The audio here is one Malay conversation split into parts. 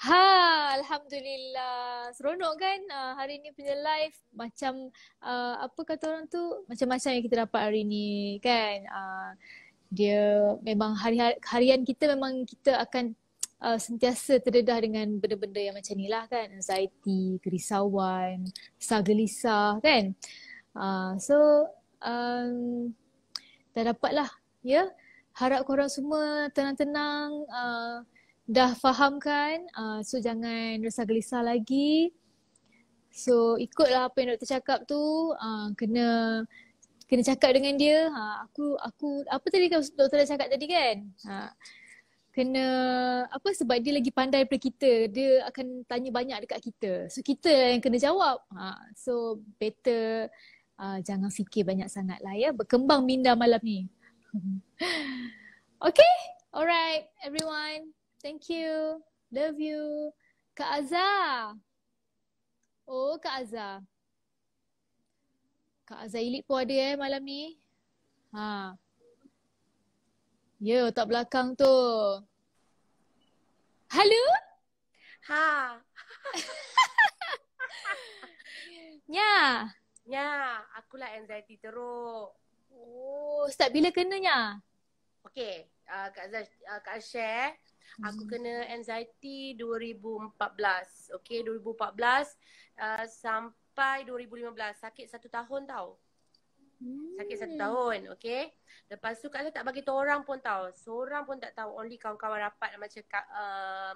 Ha, alhamdulillah. Seronok kan uh, hari ni punya live macam uh, apa kata orang tu macam-macam yang kita dapat hari ni kan. Uh, dia memang hari-hari harian kita memang kita akan uh, sentiasa terdedah dengan benda-benda yang macam ni lah kan. Anxiety, kerisauan, gelisah kan. Uh, so um, dah dapatlah ya. Yeah? Harap korang semua tenang-tenang uh, dah faham kan uh, so jangan rasa gelisah lagi so ikutlah apa yang doktor cakap tu uh, kena kena cakap dengan dia ha aku aku apa tadi doktor dah cakap tadi kan ha kena apa sebab dia lagi pandai daripada kita dia akan tanya banyak dekat kita so kita lah yang kena jawab ha so better uh, jangan fikir banyak sangat lah ya berkembang minda malam ni okay alright everyone Thank you. Love you. Kak Azah. Oh, Kak Azah. Kak Azah Ilik pun ada eh malam ni. Ha. Ya, yeah, otak belakang tu. Halo? Ha. Nya. Nya, akulah anxiety teruk. Oh, start bila kena Nya? Okay, uh, Kak Azah, uh, Kak Azah share hmm Aku kena anxiety 2014. Okay, 2014 uh, sampai 2015. Sakit satu tahun tau. Sakit satu hmm. tahun, okay. Lepas tu Kak Le tak bagi tahu orang pun tau. Seorang pun tak tahu. Only kawan-kawan rapat macam Uh,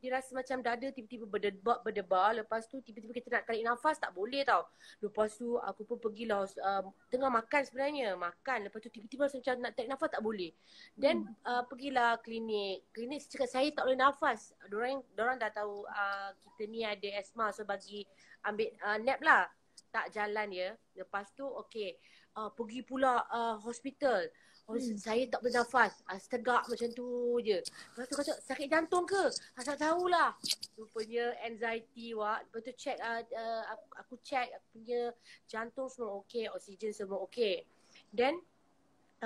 dia rasa macam dada tiba-tiba berdebar, berdebar lepas tu tiba-tiba kita nak tarik nafas tak boleh tau lepas tu aku pun pergilah uh, um, tengah makan sebenarnya makan lepas tu tiba-tiba rasa macam nak tarik nafas tak boleh then hmm. uh, pergilah klinik klinik cakap saya tak boleh nafas orang orang dah tahu uh, kita ni ada asma so bagi ambil uh, nap lah tak jalan ya lepas tu okay uh, pergi pula uh, hospital Oh, hmm. saya tak bernafas. Ah, tegak macam tu je. Lepas tu kata, sakit jantung ke? Ah, tak tahulah. Rupanya anxiety, Wak. Lepas tu check, uh, uh, aku, aku check aku punya jantung semua okey, oksigen semua okey. Then,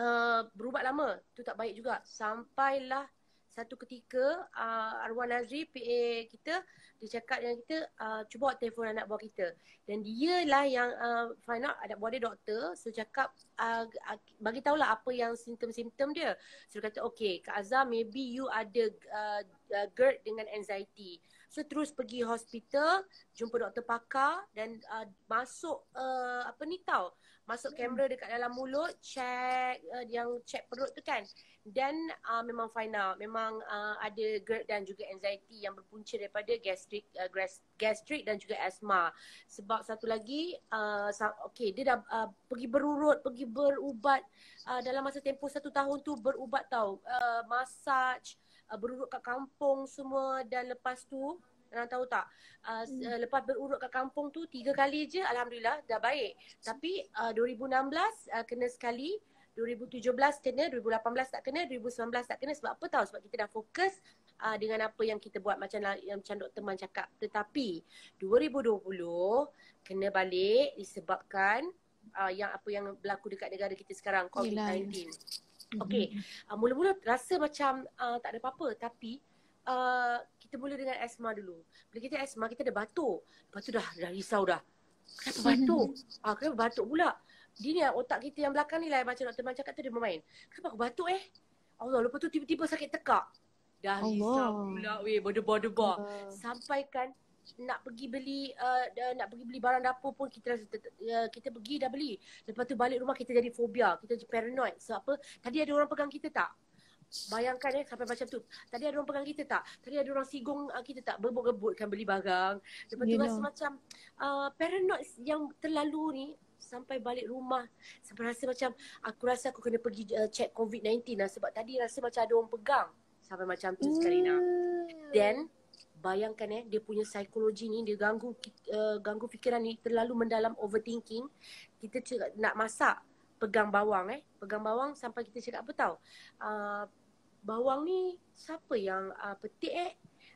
uh, berubat lama. Tu tak baik juga. Sampailah satu ketika uh, arwah Nazri PA kita dia cakap dengan kita uh, cuba telefon anak buah kita dan dia lah yang uh, find out anak buah dia doktor so cakap uh, uh bagi tahulah apa yang simptom-simptom dia so dia kata okay Kak Azhar maybe you ada uh, uh, GERD dengan anxiety So terus pergi hospital, jumpa doktor pakar dan uh, masuk uh, apa ni tau, masuk hmm. kamera dekat dalam mulut, check uh, yang check perut tu kan. Dan uh, memang final, memang uh, ada GERD dan juga anxiety yang berpunca daripada gastric uh, gastric dan juga asma. Sebab satu lagi, uh, okay, dia dah uh, pergi berurut, pergi berubat uh, dalam masa tempoh satu tahun tu berubat tau. Uh, massage, uh, berurut kat kampung semua dan lepas tu orang tahu tak uh, hmm. Uh, lepas berurut kat kampung tu tiga kali je alhamdulillah dah baik tapi uh, 2016 uh, kena sekali 2017 kena 2018 tak kena 2019 tak kena sebab apa tahu sebab kita dah fokus uh, dengan apa yang kita buat macam yang macam doktor teman cakap tetapi 2020 kena balik disebabkan uh, yang apa yang berlaku dekat negara kita sekarang covid-19 Okay, uh, mm-hmm. ah, mula-mula rasa macam uh, tak ada apa-apa tapi uh, kita mula dengan asma dulu. Bila kita asma, kita ada batuk. Lepas tu dah, dah risau dah. Kenapa batuk? Ah, uh, kenapa batuk pula? Dia ni otak kita yang belakang ni lah yang macam doktor cakap tu dia bermain. Kenapa aku batuk eh? Allah, lepas tu tiba-tiba sakit tekak. Dah Allah. risau pula weh, berdebar-debar. Uh. Sampaikan nak pergi beli uh, nak pergi beli barang dapur pun kita rasa uh, kita pergi dah beli lepas tu balik rumah kita jadi fobia kita jadi paranoid sebab apa tadi ada orang pegang kita tak bayangkan eh sampai macam tu tadi ada orang pegang kita tak tadi ada orang sigung uh, kita tak berebut-rebut kan beli barang lepas tu yeah. rasa macam uh, paranoid yang terlalu ni sampai balik rumah sampai rasa macam aku rasa aku kena pergi uh, check covid-19 lah sebab tadi rasa macam ada orang pegang sampai macam tu sekali nak hmm. then bayangkan eh dia punya psikologi ni dia ganggu uh, ganggu fikiran ni terlalu mendalam overthinking kita nak masak pegang bawang eh pegang bawang sampai kita cakap apa tahu uh, ah, bawang ni siapa yang uh, petik eh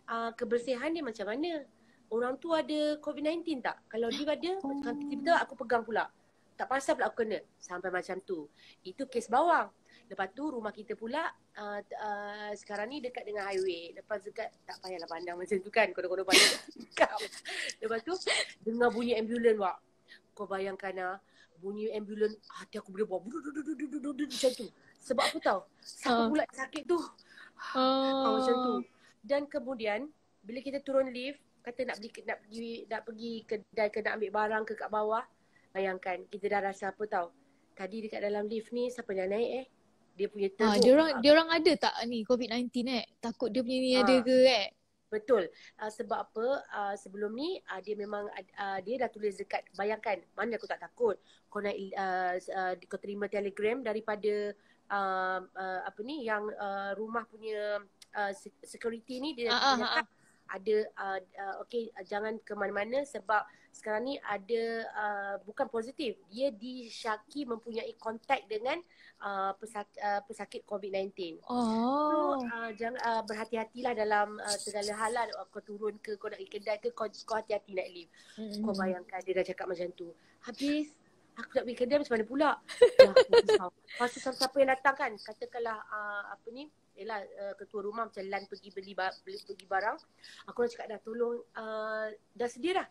uh, kebersihan dia macam mana orang tu ada covid-19 tak kalau dia ada oh. tiba aku pegang pula tak pasal pula aku kena sampai macam tu itu kes bawang Lepas tu rumah kita pula uh, uh, sekarang ni dekat dengan highway. Lepas dekat tak payahlah pandang macam tu kan. Kodok-kodok pandang. Lepas tu dengar bunyi ambulan wak. Kau bayangkan ah bunyi ambulan hati aku boleh buat macam tu. Sebab aku tahu Siapa ah. pula sakit tu? Oh. macam tu. Dan kemudian bila kita turun lift kata nak beli nak pergi nak pergi kedai ke nak ambil barang ke kat bawah bayangkan kita dah rasa apa tahu tadi dekat dalam lift ni siapa yang naik eh dia punya ah, teruk. Ah, dia orang dia orang ada tak ni COVID-19 eh? Takut dia punya ni ha. ada ke eh? Betul. Uh, sebab apa uh, sebelum ni uh, dia memang uh, dia dah tulis dekat bayangkan mana aku tak takut kau nak uh, uh, kau terima telegram daripada uh, uh, apa ni yang uh, rumah punya uh, security ni dia uh, uh, uh, uh ada uh, uh, okey uh, jangan ke mana-mana sebab sekarang ni ada uh, bukan positif dia disyaki mempunyai kontak dengan uh, pesak, uh, pesakit COVID-19. Oh. So uh, jangan uh, berhati-hatilah dalam uh, segala hal lah kau turun ke kau nak pergi ke kau, kau hati-hati nak lift. Mm-hmm. Kau bayangkan dia dah cakap macam tu. Habis aku tak pergi kedai macam mana pula? Dah, ya, aku risau. Pasal siapa yang datang kan katakanlah uh, apa ni uh, yalah uh, ketua rumah macam lan pergi beli beli pergi barang aku nak cakap dah tolong uh, dah sedia dah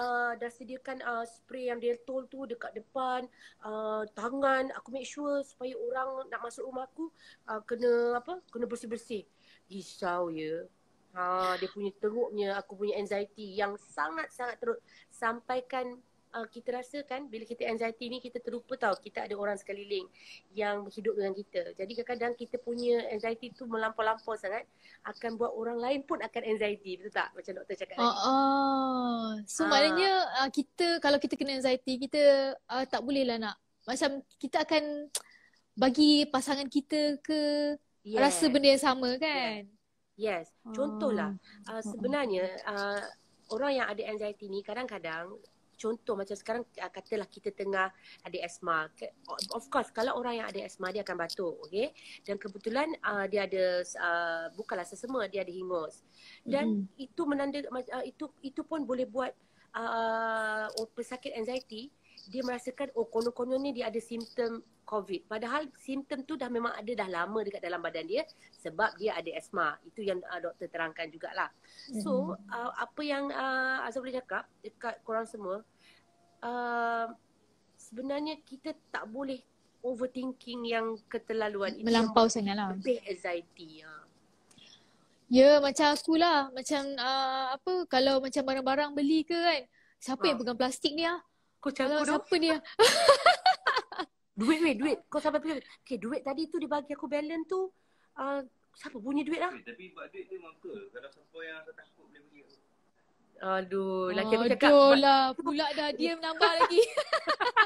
uh, dah sediakan uh, spray yang Deltol tu dekat depan uh, tangan aku make sure supaya orang nak masuk rumah aku uh, kena apa kena bersih-bersih risau ya ha dia punya teruknya aku punya anxiety yang sangat-sangat teruk sampaikan uh, kita rasa kan bila kita anxiety ni kita terlupa tau kita ada orang sekeliling yang hidup dengan kita. Jadi kadang-kadang kita punya anxiety tu melampau-lampau sangat akan buat orang lain pun akan anxiety betul tak macam doktor cakap tadi. Uh, uh. So uh. maknanya uh, kita kalau kita kena anxiety kita uh, tak boleh lah nak macam kita akan bagi pasangan kita ke yes. rasa benda yang sama kan. Yes. yes. Contohlah Uh, sebenarnya uh, orang yang ada anxiety ni kadang-kadang contoh macam sekarang ah, katalah kita tengah ada asma of course kalau orang yang ada asma dia akan batuk okey dan kebetulan uh, dia ada uh, bukanlah sesama dia ada hingus dan mm-hmm. itu menanda uh, itu itu pun boleh buat uh, pesakit anxiety dia merasakan oh konon-konon ni dia ada simptom COVID. Padahal simptom tu dah memang ada dah lama dekat dalam badan dia sebab dia ada asma. Itu yang uh, doktor terangkan jugalah. So uh, apa yang uh, Azhar boleh cakap dekat korang semua uh, sebenarnya kita tak boleh overthinking yang keterlaluan. Melampau Itu sangat lah. Lebih anxiety. Ya. ya macam akulah. Macam uh, apa kalau macam barang-barang beli ke kan. Siapa ha. yang pegang plastik ni lah. Kau cakap kau siapa ni? duit weh, duit. Kau sampai pergi. Okay, duit tadi tu dia bagi aku balance tu. Uh, siapa punya duit lah? Tapi buat duit ni memang ke? Kalau siapa yang takut boleh pergi. Aduh, laki aku cakap. Aduh lah, pula dah diam nambah lagi.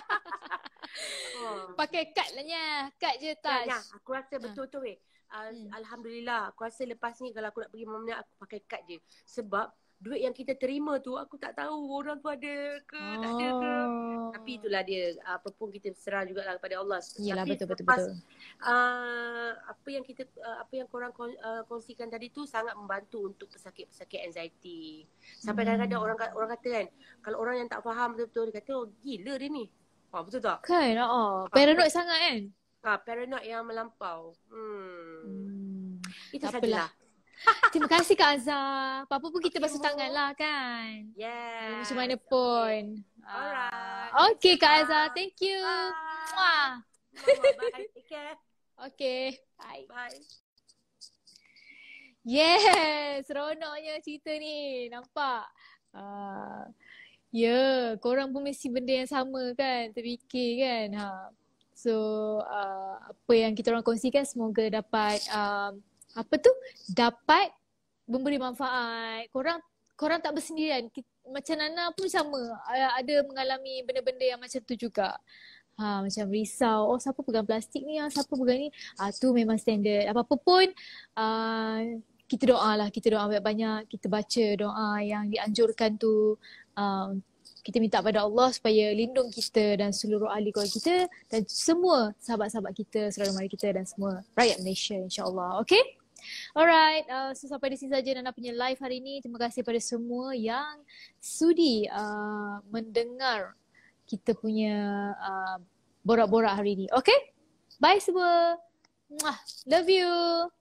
Pakai kad lah nya, kad je kan, touch. Ya, aku rasa ha. betul tu weh. Uh, hmm. Alhamdulillah, aku rasa lepas ni kalau aku nak pergi mana aku pakai kad je. Sebab duit yang kita terima tu aku tak tahu orang tu ada ke oh. tak ada ke oh. tapi itulah dia apa pun kita serah jugalah kepada Allah Yalah, tapi betul, lepas, betul, Uh, apa yang kita uh, apa yang korang kong, uh, kongsikan tadi tu sangat membantu untuk pesakit-pesakit anxiety sampai hmm. kadang-kadang orang orang kata kan kalau orang yang tak faham betul-betul dia kata oh, gila dia ni Oh betul tak kan oh. paranoid sangat kan ha, paranoid yang melampau hmm. hmm. itu sajalah apalah. Terima kasih Kak Azhar. Apa-apa pun kita okay, basuh tangan lah kan. Yeah, Macam mana pun. Alright. Ah. Okay Kak Azhar. Thank you. Bye. Bye. Take care. Okay. Bye. Bye. Yes. Seronoknya cerita ni. Nampak? Uh, ya. Yeah, korang pun mesti benda yang sama kan. Terfikir kan. Ha. So, uh, apa yang kita orang kongsikan semoga dapat uh, apa tu dapat memberi manfaat. Korang korang tak bersendirian. Macam Nana pun sama. Ada mengalami benda-benda yang macam tu juga. Ha, macam risau. Oh siapa pegang plastik ni? Ah, siapa pegang ni? Ah, tu memang standard. Apa-apa pun uh, kita doa lah. Kita doa banyak-banyak. Kita baca doa yang dianjurkan tu. Uh, kita minta pada Allah supaya lindung kita dan seluruh ahli keluarga kita dan semua sahabat-sahabat kita, saudara mara kita dan semua rakyat Malaysia insyaAllah. Okay? Alright, uh, so sampai di sini saja Nana punya live hari ini. Terima kasih kepada semua yang sudi uh, mendengar kita punya uh, borak-borak hari ini. Okay? Bye semua. Love you.